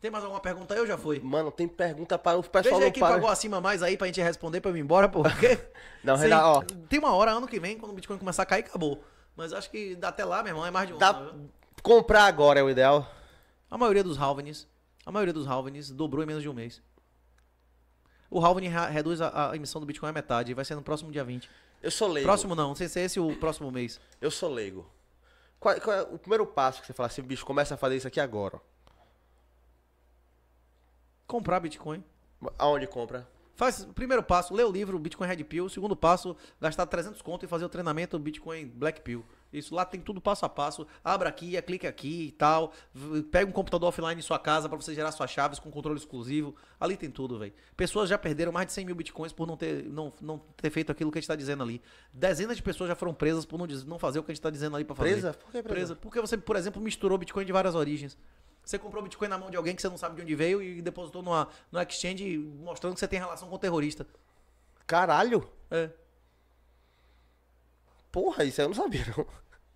Tem mais alguma pergunta aí ou já foi? Mano, tem pergunta para o pessoal Veja aí quem para... pagou acima mais aí pra gente responder pra eu ir embora, porque... não, Sem... Renato, ó. Tem uma hora, ano que vem, quando o Bitcoin começar a cair, acabou. Mas acho que dá até lá, meu irmão, é mais de um. Dá... Comprar agora é o ideal. A maioria dos halvenes, a maioria dos halvenes dobrou em menos de um mês. O halvening reduz a, a, emissão do Bitcoin à metade, vai ser no próximo dia 20. Eu sou leigo. Próximo não, não sei se é esse o próximo mês. Eu sou leigo. Qual, qual é o primeiro passo que você fala assim, bicho, começa a fazer isso aqui agora? Comprar Bitcoin. Aonde compra? Faz o primeiro passo, lê o livro Bitcoin Red Pill. O segundo passo, gastar 300 conto e fazer o treinamento Bitcoin Black Pill. Isso lá tem tudo passo a passo. Abra aqui, é, clique aqui e tal. Pega um computador offline em sua casa para você gerar suas chaves com controle exclusivo. Ali tem tudo, velho. Pessoas já perderam mais de 100 mil bitcoins por não ter, não, não ter feito aquilo que a gente tá dizendo ali. Dezenas de pessoas já foram presas por não, não fazer o que a gente tá dizendo ali para fazer. Presa? Por que presa? presa? Porque você, por exemplo, misturou bitcoin de várias origens. Você comprou Bitcoin na mão de alguém que você não sabe de onde veio e depositou numa, numa exchange mostrando que você tem relação com o terrorista. Caralho! É. Porra, isso eu não sabia, não.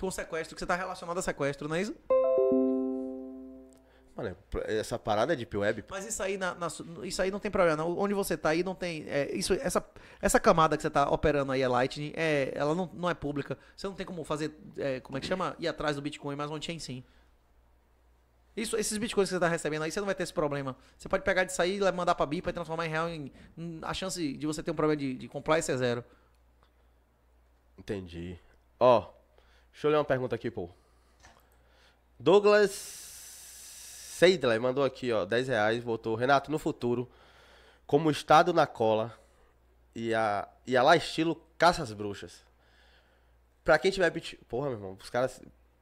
Com sequestro, que você tá relacionado a sequestro, não é isso? Mano, essa parada é de web. Mas isso aí, na, na, isso aí não tem problema, não. Onde você tá aí não tem. É, isso, essa, essa camada que você tá operando aí, a é Lightning, é, ela não, não é pública. Você não tem como fazer. É, como é que chama? Ir atrás do Bitcoin, mas onde tem sim. Isso, esses bitcoins que você tá recebendo aí, você não vai ter esse problema. Você pode pegar de sair e mandar pra BIPA e transformar em real. Em, hum, a chance de você ter um problema de, de compliance é zero. Entendi. Ó, deixa eu ler uma pergunta aqui, pô. Douglas Seidler mandou aqui, ó, 10 reais, botou. Renato, no futuro, como Estado na cola e a, e a lá estilo caça as bruxas. Pra quem tiver... Porra, meu irmão, os caras...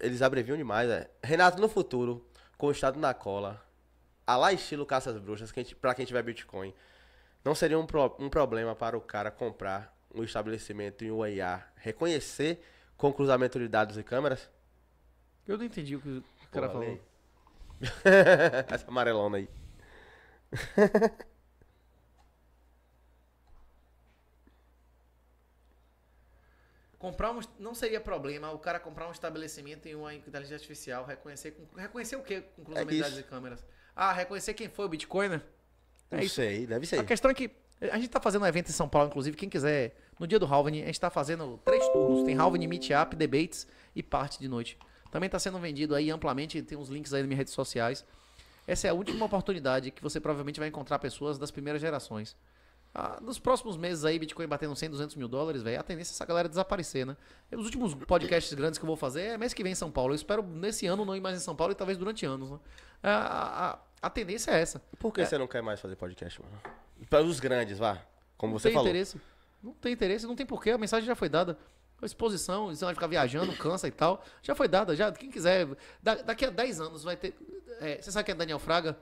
Eles abreviam demais, é. Renato, no futuro, constado na cola, a lá estilo caça às bruxas, que para quem tiver Bitcoin, não seria um, pro, um problema para o cara comprar um estabelecimento em UAA, reconhecer com cruzamento de dados e câmeras? Eu não entendi o que o cara Pô, falou. Essa amarelona aí. comprar um. Não seria problema o cara comprar um estabelecimento em uma inteligência artificial, reconhecer. Reconhecer o que com cruzamentares é câmeras? Ah, reconhecer quem foi o Bitcoin, né? É isso aí, deve ser. A questão é que a gente está fazendo um evento em São Paulo, inclusive, quem quiser, no dia do Halving, a gente está fazendo três turnos. Tem Halving Meetup, Debates e parte de noite. Também está sendo vendido aí amplamente, tem uns links aí nas minhas redes sociais. Essa é a última oportunidade que você provavelmente vai encontrar pessoas das primeiras gerações. Ah, nos próximos meses aí, Bitcoin batendo 100, 200 mil dólares, velho, a tendência é essa galera desaparecer, né? Os últimos podcasts grandes que eu vou fazer é mês que vem em São Paulo. Eu espero nesse ano não ir mais em São Paulo e talvez durante anos, né? É, a, a, a tendência é essa. Por que é. você não quer mais fazer podcast, mano? Para os grandes, vá. Como você não tem falou. Interesse. Não tem interesse, não tem porquê, a mensagem já foi dada. A exposição, você vai ficar viajando, cansa e tal. Já foi dada, já. Quem quiser. Da, daqui a 10 anos vai ter. É, você sabe quem é Daniel Fraga?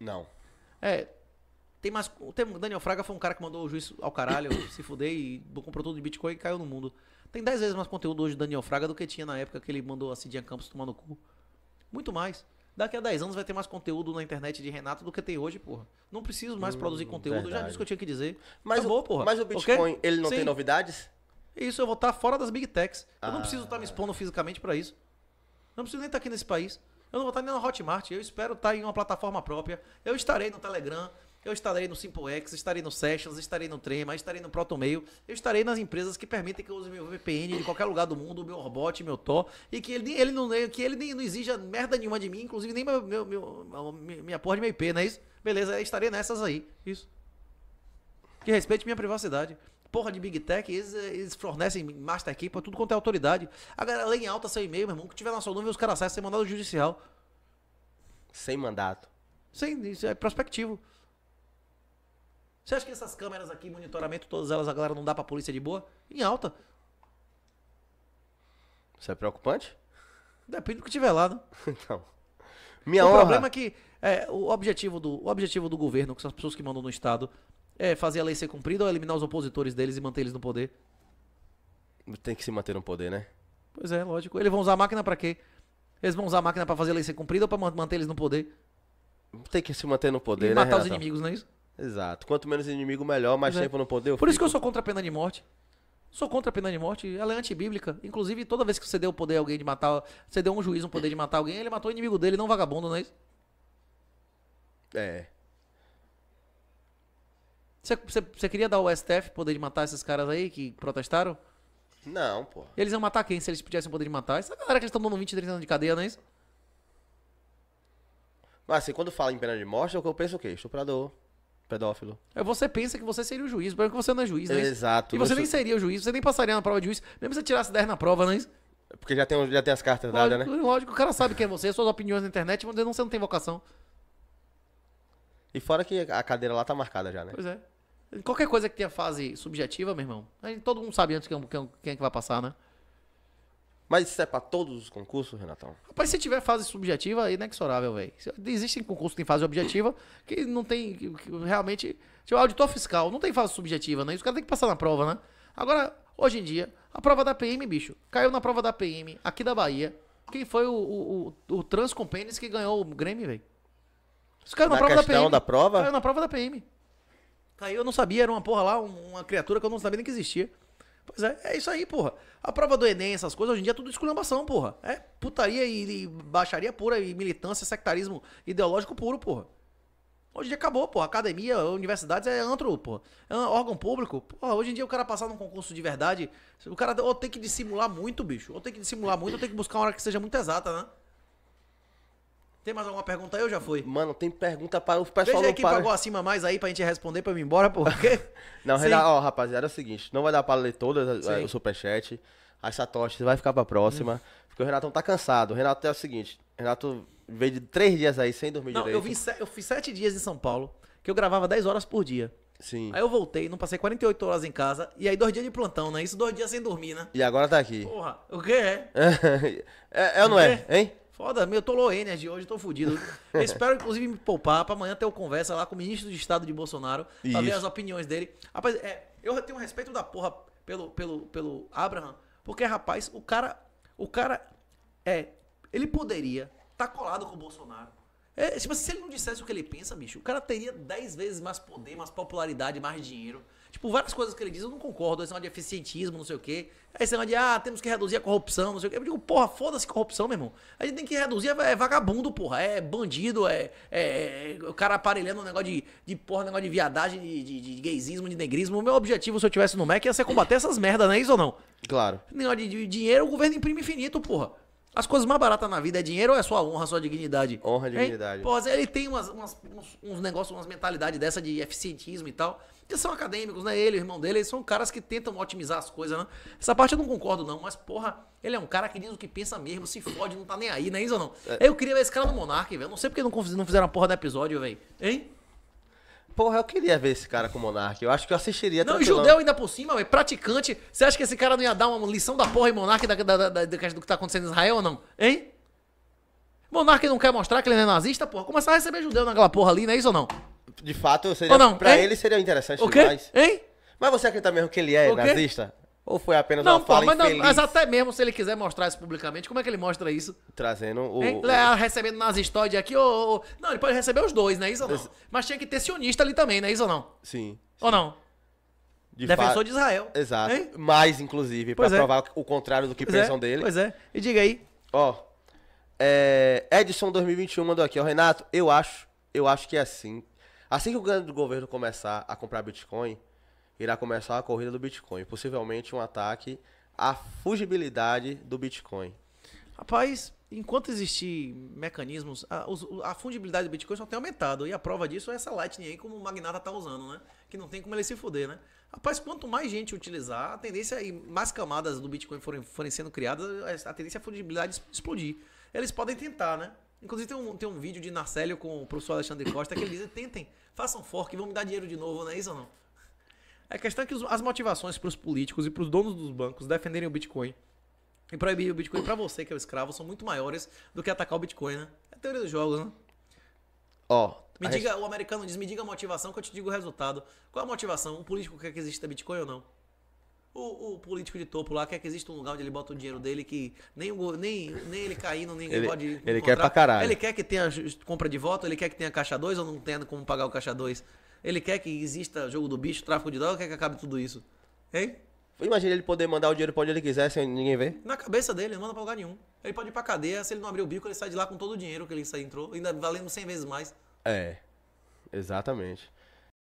Não. É, tem mais. Tem, Daniel Fraga foi um cara que mandou o juiz ao caralho, se fuder e comprou tudo de Bitcoin e caiu no mundo. Tem 10 vezes mais conteúdo hoje do Daniel Fraga do que tinha na época que ele mandou a Cidinha Campos tomar no cu. Muito mais. Daqui a 10 anos vai ter mais conteúdo na internet de Renato do que tem hoje, porra. Não preciso mais hum, produzir conteúdo, verdade. já disse o que eu tinha que dizer. Mas, Acabou, o, porra. mas o Bitcoin, okay? ele não Sim. tem novidades? Isso, eu vou estar tá fora das Big Techs. Eu ah. não preciso estar tá me expondo fisicamente para isso. Não preciso nem estar tá aqui nesse país. Eu não vou estar nem na Hotmart. Eu espero estar em uma plataforma própria. Eu estarei no Telegram. Eu estarei no SimpleX, estarei no Sessions, estarei no Trema, estarei no ProtonMail, eu estarei nas empresas que permitem que eu use meu VPN de qualquer lugar do mundo, meu robot, meu Tor, e que ele, ele, não, que ele nem, não exija merda nenhuma de mim, inclusive nem meu, meu, meu, minha porra de meu IP, não é isso? Beleza, estarei nessas aí. Isso. Que respeite minha privacidade porra de Big Tech, eles, eles fornecem Master Key pra tudo quanto é autoridade. A galera lê em alta seu e-mail, meu irmão, que tiver na sua nuvem, os caras acessam sem mandado judicial. Sem mandato. Sem, isso é prospectivo. Você acha que essas câmeras aqui, monitoramento, todas elas agora não dá pra polícia de boa? Em alta. Isso é preocupante? Depende do que tiver lá, né? então. Minha o honra. problema é que é, o, objetivo do, o objetivo do governo, que são as pessoas que mandam no Estado, é fazer a lei ser cumprida ou eliminar os opositores deles e manter eles no poder? Tem que se manter no poder, né? Pois é, lógico. Eles vão usar a máquina para quê? Eles vão usar a máquina para fazer a lei ser cumprida ou para manter eles no poder? Tem que se manter no poder, e né? Matar os inimigos, não é isso? Exato. Quanto menos inimigo, melhor, mais Exato. tempo no poder. Por fico. isso que eu sou contra a pena de morte. Sou contra a pena de morte, ela é antibíblica. Inclusive, toda vez que você deu o poder a alguém de matar, você deu um juiz um poder de matar alguém, ele matou o inimigo dele, não vagabundo, não é isso? É. Você, você, você queria dar o STF poder de matar esses caras aí que protestaram? Não, pô. Eles iam matar quem se eles tivessem poder de matar? Essa galera que eles estão dando 20, 30 anos de cadeia, não é isso? Mas assim, quando fala em pena de morte, é eu penso o quê? Estuprador pedófilo. É, você pensa que você seria o juiz, que você não é juiz, né? Exato. E você nem sou... seria o juiz, você nem passaria na prova de juiz, mesmo se você tirasse 10 na prova, não né? é Porque já tem, já tem as cartas dadas, né? Lógico, o cara sabe quem é você, suas opiniões na internet, mas você não tem vocação. E fora que a cadeira lá tá marcada já, né? Pois é. Qualquer coisa que tenha fase subjetiva, meu irmão, todo mundo sabe antes quem, é quem, é quem é que vai passar, né? Mas isso é pra todos os concursos, Renatão? Rapaz, se tiver fase subjetiva, é inexorável, velho. Existem concursos que tem fase objetiva, que não tem. Que realmente. Tipo, auditor fiscal, não tem fase subjetiva, né? Os caras têm que passar na prova, né? Agora, hoje em dia, a prova da PM, bicho, caiu na prova da PM, aqui da Bahia. Quem foi o, o, o, o pênis que ganhou o Grêmio, velho? Isso caiu na, na prova da PM. da prova? Caiu na prova da PM. Caiu, eu não sabia, era uma porra lá, uma criatura que eu não sabia nem que existia. Pois é, é isso aí, porra. A prova do Enem, essas coisas, hoje em dia é tudo esculhambação, porra. É putaria e, e baixaria pura e militância, sectarismo ideológico puro, porra. Hoje em dia acabou, porra. Academia, universidades é antro, porra. É um órgão público. Porra, hoje em dia o cara passar num concurso de verdade, o cara ou tem que dissimular muito, bicho. Ou tem que dissimular muito, ou tem que buscar uma hora que seja muito exata, né? Tem mais alguma pergunta aí ou já foi? Mano, tem pergunta para o pessoal do aí para... pagou acima mais aí pra gente responder pra eu ir embora, quê? não, Renato. ó, rapaziada, é o seguinte, não vai dar para ler todas eh, Sim. o superchat, as satoshis vai ficar pra próxima, hum. porque o Renato tá cansado. O Renato é o seguinte, Renato veio de três dias aí sem dormir não, direito. Eu, vim se... eu fiz sete dias em São Paulo, que eu gravava 10 horas por dia. Sim. Aí eu voltei, não passei 48 horas em casa, e aí dois dias de plantão, né? Isso dois dias sem dormir, né? E agora tá aqui. Porra, o que é? é, é ou não é hein? Foda, meu, eu tô low energy hoje, tô fudido. Eu espero, inclusive, me poupar pra amanhã ter uma conversa lá com o ministro de Estado de Bolsonaro, Isso. pra ver as opiniões dele. Rapaz, é, eu tenho um respeito da porra pelo, pelo, pelo Abraham, porque, rapaz, o cara. O cara. É. Ele poderia estar tá colado com o Bolsonaro. É, tipo, se ele não dissesse o que ele pensa, bicho, o cara teria 10 vezes mais poder, mais popularidade, mais dinheiro. Tipo, várias coisas que ele diz, eu não concordo. Esse é de eficientismo, não sei o quê. Aí você de, ah, temos que reduzir a corrupção, não sei o quê. Eu digo, porra, foda-se corrupção, meu irmão. A gente tem que reduzir, é, é vagabundo, porra. É bandido, é, é. é o cara aparelhando um negócio de, de porra, negócio de viadagem, de, de, de gaysismo, de negrismo. O meu objetivo, se eu tivesse no MEC, ia ser combater essas merdas, não é isso ou não? Claro. Negócio de, de dinheiro, o governo imprime infinito, porra. As coisas mais baratas na vida é dinheiro ou é sua honra, sua dignidade? Honra, dignidade. Pô, ele tem umas, umas, uns, uns negócios, umas mentalidades dessa de eficientismo e tal. Que são acadêmicos, né? Ele, o irmão dele, eles são caras que tentam otimizar as coisas, né? Essa parte eu não concordo, não. Mas, porra, ele é um cara que diz o que pensa mesmo, se fode, não tá nem aí, né? Isso ou não? É. Eu queria ver esse cara no Monark, velho. Não sei porque não, não fizeram a porra do episódio, velho. Hein? Porra, eu queria ver esse cara com o Monark. Eu acho que eu assistiria Não, judeu ainda por cima, é praticante. Você acha que esse cara não ia dar uma lição da porra em Monark da, da, da, do que tá acontecendo em Israel ou não? Hein? Monark não quer mostrar que ele não é nazista, porra. Começar a receber judeu naquela porra ali, não é isso ou não? De fato, seria, ou não? pra hein? ele seria interessante okay? demais. Hein? Mas você acredita mesmo que ele é nazista? Ou foi apenas não, uma pô, mas, infeliz? Não, mas até mesmo se ele quiser mostrar isso publicamente, como é que ele mostra isso? Trazendo o... Recebendo nas histórias aqui, ou, ou... Não, ele pode receber os dois, né? Isso ou não? Esse... Mas tinha que ter sionista ali também, né? Isso ou não? Sim. Ou não? De Defensor fa... de Israel. Exato. Hein? Mais, inclusive, para é. provar o contrário do que pois pensam é. dele. Pois é. E diga aí. Ó, é... Edson 2021 mandou aqui, ó, Renato, eu acho, eu acho que é assim. Assim que o governo começar a comprar Bitcoin irá começar a corrida do Bitcoin, possivelmente um ataque à fugibilidade do Bitcoin. Rapaz, enquanto existir mecanismos, a, a, fungibilidade do Bitcoin só tem aumentado. E a prova disso é essa Lightning aí, como o Magnata tá usando, né? Que não tem como ele se fuder, né? Rapaz, quanto mais gente utilizar, a tendência e mais camadas do Bitcoin forem, forem sendo criadas, a tendência é a fungibilidade explodir. Eles podem tentar, né? Inclusive tem um, tem um vídeo de Narcélio com o professor Alexandre Costa que ele diz, tentem, façam fork, vão me dar dinheiro de novo, não é isso ou não? A questão é que os, as motivações para os políticos e para os donos dos bancos defenderem o Bitcoin e proibir o Bitcoin para você que é o escravo são muito maiores do que atacar o Bitcoin, né? É a teoria dos jogos, né? Ó. Oh, me diga, res... o americano diz, me diga a motivação que eu te digo o resultado. Qual a motivação? O político quer que exista Bitcoin ou não? O, o, político de topo lá quer que exista um lugar onde ele bota o dinheiro dele que nem, o, nem, nem ele caindo, nem ele pode. Ele quer pra caralho. Ele quer que tenha compra de voto, ele quer que tenha caixa 2 ou não tenha como pagar o caixa 2. Ele quer que exista jogo do bicho, tráfico de droga, ou quer que acabe tudo isso? Hein? Imagina ele poder mandar o dinheiro pra onde ele quiser sem ninguém ver. Na cabeça dele, ele não manda pra lugar nenhum. Ele pode ir pra cadeia, se ele não abrir o bico, ele sai de lá com todo o dinheiro que ele entrou, ainda valendo 100 vezes mais. É, exatamente.